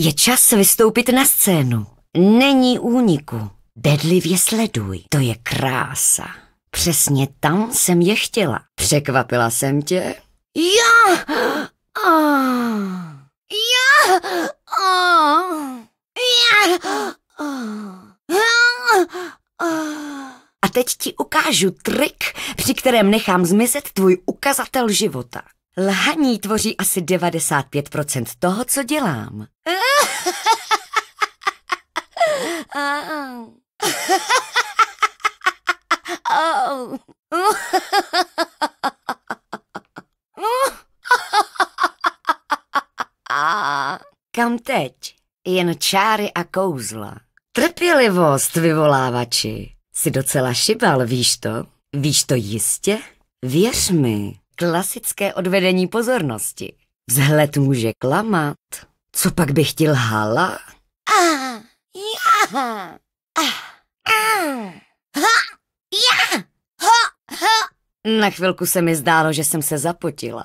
Je čas vystoupit na scénu. Není úniku. Bedlivě sleduj. To je krása. Přesně tam jsem je chtěla. Překvapila jsem tě? Já! A... Já! A... Já! A teď ti ukážu trik, při kterém nechám zmizet tvůj ukazatel života. Lhaní tvoří asi 95% toho, co dělám. Kam teď? Jen čáry a kouzla. Trpělivost, vyvolávači. Jsi docela šibal, víš to? Víš to jistě? Věř mi klasické odvedení pozornosti. Vzhled může klamat. Co pak by chtěl hala? Na chvilku se mi zdálo, že jsem se zapotila.